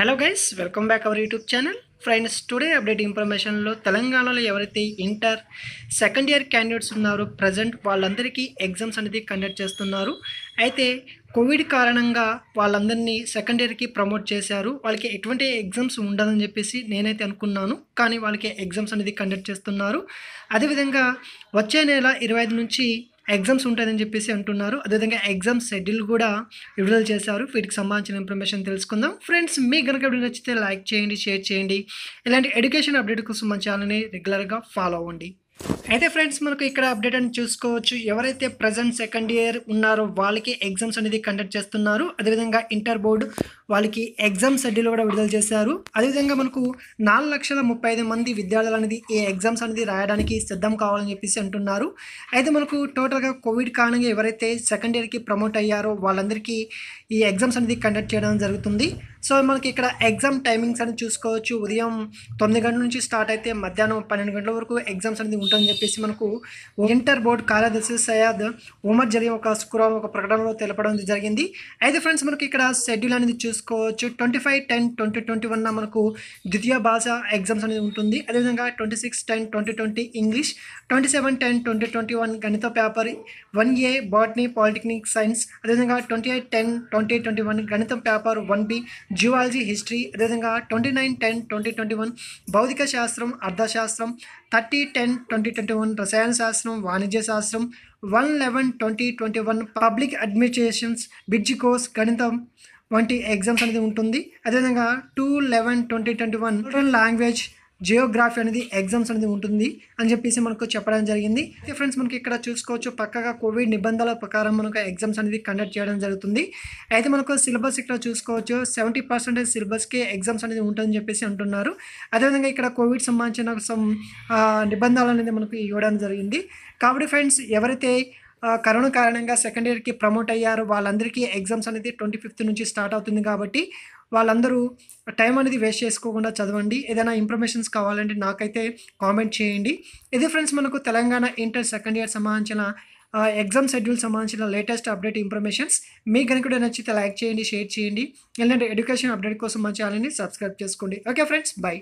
hello guys welcome back our YouTube channel friends today update ఇన్ఫర్మేషన్లో తెలంగాణలో ఎవరైతే inter second year candidates ఉన్నారో present వాళ్ళందరికీ ఎగ్జామ్స్ అనేది కండక్ట్ చేస్తున్నారు అయితే కోవిడ్ కారణంగా వాళ్ళందరినీ సెకండ్ ఇయర్కి ప్రమోట్ చేశారు వాళ్ళకి ఎటువంటి ఎగ్జామ్స్ ఉండదని చెప్పేసి నేనైతే అనుకున్నాను కానీ వాళ్ళకి ఎగ్జామ్స్ అనేది కండక్ట్ చేస్తున్నారు అదేవిధంగా వచ్చే నెల ఇరవై ఐదు నుంచి ఎగ్జామ్స్ ఉంటుందని చెప్పేసి అంటున్నారు అదేవిధంగా ఎగ్జామ్ షెడ్యూల్ కూడా విడుదల చేశారు వీటికి సంబంధించిన ఇన్ఫర్మేషన్ తెలుసుకుందాం ఫ్రెండ్స్ మీకు కనుక వీడియో నచ్చితే లైక్ చేయండి షేర్ చేయండి ఇలాంటి ఎడ్యుకేషన్ అప్డేట్ కోసం మన ఛానల్ని రెగ్యులర్గా ఫాలో అవ్వండి అయితే ఫ్రెండ్స్ మనకు ఇక్కడ అప్డేట్ అని చూసుకోవచ్చు ఎవరైతే ప్రజెంట్ సెకండ్ ఇయర్ ఉన్నారో వాళ్ళకి ఎగ్జామ్స్ అనేది కండక్ట్ చేస్తున్నారు అదేవిధంగా ఇంటర్ బోర్డు వాళ్ళకి ఎగ్జామ్ షెడ్యూల్ కూడా విడుదల చేశారు అదేవిధంగా మనకు నాలుగు లక్షల ముప్పై ఐదు మంది విద్యార్థులు అనేది ఈ ఎగ్జామ్స్ అనేది రాయడానికి సిద్ధం కావాలని చెప్పేసి అంటున్నారు అయితే మనకు టోటల్గా కోవిడ్ కారణంగా ఎవరైతే సెకండ్ ఇయర్కి ప్రమోట్ అయ్యారో వాళ్ళందరికీ ఈ ఎగ్జామ్స్ అనేది కండక్ట్ చేయడం జరుగుతుంది సో మనకి ఇక్కడ ఎగ్జామ్ టైమింగ్స్ అని చూసుకోవచ్చు ఉదయం తొమ్మిది గంటల నుంచి స్టార్ట్ అయితే మధ్యాహ్నం పన్నెండు గంటల వరకు ఎగ్జామ్స్ అనేది ఉంటుందని చెప్పేసి మనకు ఇంటర్ బోర్డు కార్యదర్శి సయాద్ ఉమర్ జరిగిన ఒక శుక్రవారం ఒక ప్రకటనలో తెలపడం జరిగింది అయితే ఫ్రెండ్స్ మనకి ఇక్కడ షెడ్యూల్ అనేది చూసుకోవచ్చు twenty five ten twenty twenty one మనకు ద్వితీయ భాష ఎగ్జామ్స్ అనేది ఉంటుంది అదేవిధంగా twenty six ten twenty twenty English twenty seven ten twenty twenty one గణిత paper one A botany political science అదేవిధంగా twenty eight ten twenty twenty one గణిత paper one B zoology history అదేవిధంగా twenty nine ten twenty twenty one భౌతిక శాస్త్రం అర్థశాస్త్రం thirty ten twenty twenty one రసాయన శాస్త్రం వాణిజ్య శాస్త్రం one eleven twenty twenty one public administrations bridge course గణితం వంటి ఎగ్జామ్స్ అనేది ఉంటుంది అదేవిధంగా two eleven twenty twenty one language geography అనేది ఎగ్జామ్స్ అనేది ఉంటుంది అని చెప్పేసి మనకు చెప్పడం జరిగింది అయితే ఫ్రెండ్స్ మనకి ఇక్కడ చూసుకోవచ్చు పక్కగా కోవిడ్ నిబంధనల ప్రకారం మనకు ఎగ్జామ్స్ అనేది కండక్ట్ చేయడం జరుగుతుంది అయితే మనకు సిలబస్ ఇక్కడ చూసుకోవచ్చు సెవెంటీ పర్సెంటేజ్ సిలబస్కే ఎగ్జామ్స్ అనేది ఉంటుందని చెప్పేసి అంటున్నారు అదేవిధంగా ఇక్కడ కోవిడ్ సంబంధించిన నిబంధనలు అనేది మనకు ఇవ్వడం జరిగింది కాబట్టి ఫ్రెండ్స్ ఎవరైతే కరోనా కారణంగా సెకండ్ ఇయర్కి ప్రమోట్ అయ్యారు వాళ్ళందరికీ ఎగ్జామ్స్ అనేది ట్వంటీ ఫిఫ్త్ నుంచి స్టార్ట్ అవుతుంది కాబట్టి వాళ్ళందరూ టైం అనేది వేస్ట్ చేసుకోకుండా చదవండి ఏదైనా ఇన్ఫర్మేషన్స్ కావాలంటే నాకైతే కామెంట్ చేయండి ఇది ఫ్రెండ్స్ మనకు తెలంగాణ ఇంటర్ సెకండ్ ఇయర్ సంబంధించిన ఎగ్జామ్ షెడ్యూల్ సంబంధించిన లేటెస్ట్ అప్డేట్ ఇన్ఫర్మేషన్స్ మీ కనుక కూడా నచ్చితే లైక్ చేయండి షేర్ చేయండి ఎందుకంటే ఎడ్యుకేషన్ అప్డేట్ కోసం మా ఛానల్ని సబ్స్క్రైబ్ చేసుకోండి ఓకే ఫ్రెండ్స్ బై